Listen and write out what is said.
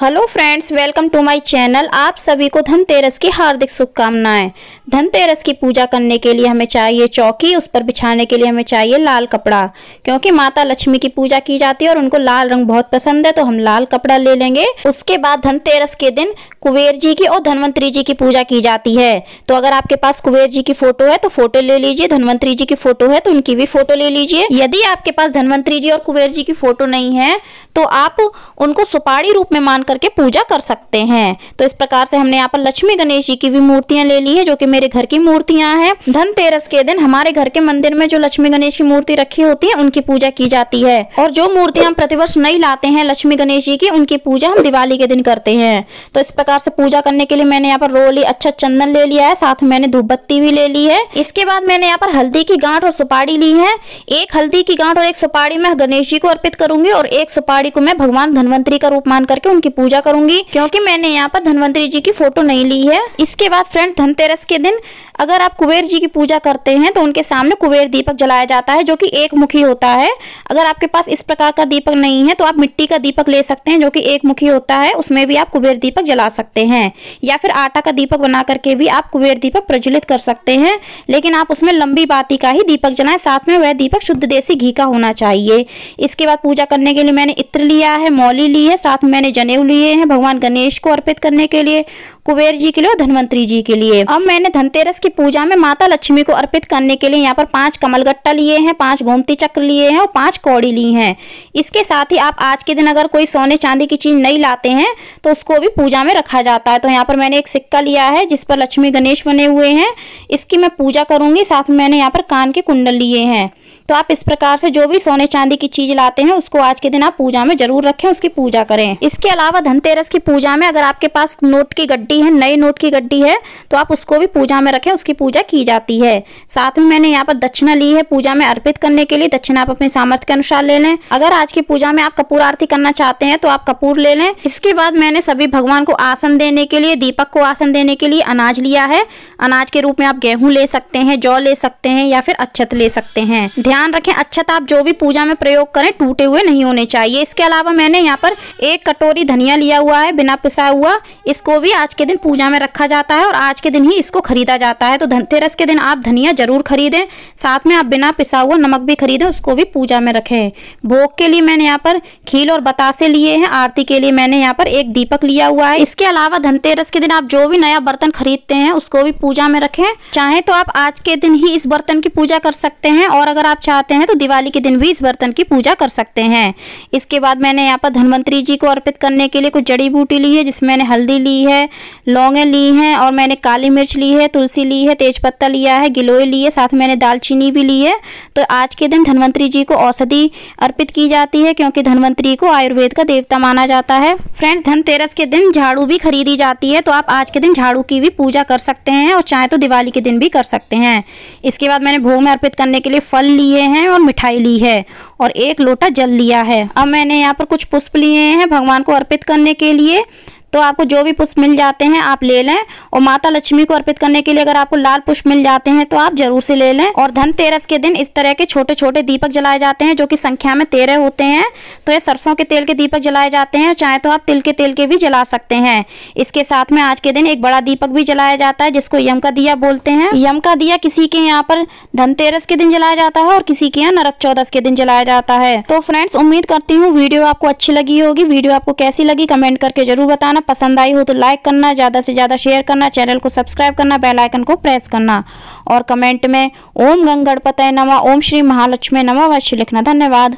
hello friends welcome to my channel आप सभी को धनतेरस की हार्दिक शुभकामनाएं धनतेरस की पूजा करने के लिए हमें चाहिए चौकी उस पर बिछाने के लिए हमें चाहिए लाल कपड़ा क्योंकि माता लक्ष्मी की पूजा की जाती है और उनको लाल रंग बहुत पसंद है तो हम लाल कपड़ा ले लेंगे उसके बाद धनतेरस के दिन कुबेर जी की और धनवंतरी जी की पूजा की जाती है तो अगर आपके पास कुबेर जी की फोटो है तो फोटो ले लीजिए धनवंतरी जी की फोटो है तो उनकी भी फोटो ले लीजिए यदि आपके पास धनवंतरी जी और कुबेर जी की फोटो नहीं है तो आप उनको सुपारी रूप में मान करके पूजा कर सकते हैं तो इस प्रकार से हमने यहाँ पर लक्ष्मी गणेश जी की भी मूर्तियाँ ले ली है जो कि मेरे घर की मूर्तियाँ हैं धनतेरस के दिन हमारे घर के मंदिर में जो लक्ष्मी गणेश की मूर्ति रखी होती है उनकी पूजा की जाती है और जो मूर्तियाँ हम प्रतिवर्ष नहीं लाते हैं लक्ष्मी गणेश जी की उनकी पूजा हम दिवाली के दिन करते हैं तो इस प्रकार से पूजा करने के लिए मैंने यहाँ पर रोली अच्छा चंदन ले लिया है साथ में मैंने धूपबत्ती भी ले ली है इसके बाद मैंने यहाँ पर हल्दी की गांठ और सुपारी ली है एक हल्दी की गांठ और एक सुपारी मैं गणेश जी को अर्पित करूंगी और एक सुपाड़ी को मैं भगवान धनवंतरी का रूप मान करके उनकी पूजा करूंगी क्योंकि मैंने यहाँ पर धनवंतरी जी की फोटो नहीं ली है इसके बाद फ्रेंड्स धनतेरस के दिन अगर आप कुबेर जी की पूजा करते हैं तो उनके सामने कुबेर दीपक जलाया जाता है जो कि एक मुखी होता है अगर आपके पास इस प्रकार का दीपक नहीं है तो आप मिट्टी का दीपक ले सकते हैं जो कि एक मुखी होता है उसमें भी आप कुबेर दीपक जला सकते हैं या फिर आटा का दीपक बना करके भी आप कुबेर दीपक प्रज्वलित कर सकते हैं लेकिन आप उसमें लंबी बाती का ही दीपक जलाएं साथ में वह दीपक शुद्ध देसी घी का होना चाहिए इसके बाद पूजा करने के लिए मैंने इत्र लिया है मौली ली है साथ में मैंने जनेऊ लिए हैं भगवान गणेश को अर्पित करने के लिए कुबेर जी के लिए और धनवंतरी जी के लिए अब मैंने धनतेरस की पूजा में माता लक्ष्मी को अर्पित करने के लिए यहाँ पर पांच कमलगट्टा लिए हैं पांच गोमती चक्र लिए हैं और पांच कौड़ी ली हैं इसके साथ ही आप आज के दिन अगर कोई सोने चांदी की चीज नहीं लाते हैं तो उसको भी पूजा में रखा जाता है तो यहाँ पर मैंने एक सिक्का लिया है जिस पर लक्ष्मी गणेश बने हुए हैं इसकी मैं पूजा करूंगी साथ में मैंने यहाँ पर कान के कुंडल लिए हैं तो आप इस प्रकार से जो भी सोने चांदी की चीज लाते हैं उसको आज के दिन आप पूजा में जरूर रखें उसकी पूजा करें इसके अलावा धनतेरस की पूजा में अगर आपके पास नोट की गड्डी है नई नोट की गड्डी है तो आप उसको भी पूजा में रखें उसकी पूजा की जाती है साथ में मैंने यहाँ पर दक्षिणा ली है पूजा में अर्पित करने के लिए दक्षिणा आप अपने सामर्थ्य के अनुसार ले लें अगर आज की पूजा में आप कपूर आरती करना चाहते हैं तो आप कपूर ले लें इसके बाद मैंने सभी भगवान को आसन देने के लिए दीपक को आसन देने के लिए अनाज लिया है अनाज के रूप में आप गेहूं ले सकते हैं जौ ले सकते हैं या फिर अच्छत ले सकते हैं ध्यान ध्यान रखें अच्छत तो आप जो भी पूजा में प्रयोग करें टूटे हुए नहीं होने चाहिए इसके अलावा मैंने यहाँ पर एक कटोरी धनिया लिया हुआ है बिना पिसा हुआ इसको भी आज के दिन पूजा में रखा जाता है और आज के दिन ही इसको खरीदा जाता है तो धनतेरस के दिन आप धनिया जरूर खरीदें साथ में आप बिना पिसा हुआ नमक भी खरीदें उसको भी पूजा में रखें भोग के लिए मैंने यहाँ पर खील और बतासे लिए हैं आरती के लिए मैंने यहाँ पर एक दीपक लिया हुआ है इसके अलावा धनतेरस के दिन आप जो भी नया बर्तन खरीदते हैं उसको भी पूजा में रखें चाहे तो आप आज के दिन ही इस बर्तन की पूजा कर सकते हैं और अगर आप चाहते हैं तो दिवाली के दिन भी इस बर्तन की पूजा कर सकते हैं इसके बाद मैंने यहाँ पर धनवंतरी जी को अर्पित करने के लिए कुछ जड़ी बूटी ली है जिसमें मैंने हल्दी ली है लौंगे ली हैं और मैंने काली मिर्च ली है तुलसी ली है तेज़पत्ता लिया है गिलोय ली है साथ में मैंने दालचीनी भी ली है तो आज के दिन धनवंतरी जी को औषधि अर्पित की जाती है क्योंकि धनवंतरी को आयुर्वेद का देवता माना जाता है फ्रेंड्स धनतेरस के दिन झाड़ू भी खरीदी जाती है तो आप आज के दिन झाड़ू की भी पूजा कर सकते हैं और चाहे तो दिवाली के दिन भी कर सकते हैं इसके बाद मैंने भोग में अर्पित करने के लिए फल लिए लिए हैं और मिठाई ली है और एक लोटा जल लिया है अब मैंने यहाँ पर कुछ पुष्प लिए हैं भगवान को अर्पित करने के लिए तो आपको जो भी पुष्प मिल जाते हैं आप ले लें और माता लक्ष्मी को अर्पित करने के लिए अगर आपको लाल पुष्प मिल जाते हैं तो आप जरूर से ले लें और धनतेरस के दिन इस तरह के छोटे छोटे दीपक जलाए जाते हैं जो कि संख्या में तेरह होते हैं तो ये सरसों के तेल के दीपक जलाए जाते हैं चाहे तो आप तिल के तेल के भी जला सकते हैं इसके साथ में आज के दिन एक बड़ा दीपक भी जलाया जाता है जिसको यम का दिया बोलते हैं यम का दिया किसी के यहाँ पर धनतेरस के दिन जलाया जाता है और किसी के यहाँ नरक चौदस के दिन जलाया जाता है तो फ्रेंड्स उम्मीद करती हूँ वीडियो आपको अच्छी लगी होगी वीडियो आपको कैसी लगी कमेंट करके जरूर बताना पसंद आई हो तो लाइक करना ज़्यादा से ज़्यादा शेयर करना चैनल को सब्सक्राइब करना बेल आइकन को प्रेस करना और कमेंट में ओम गंग गणपत नमः ओम श्री महालक्ष्मी नमः अवश्य लिखना धन्यवाद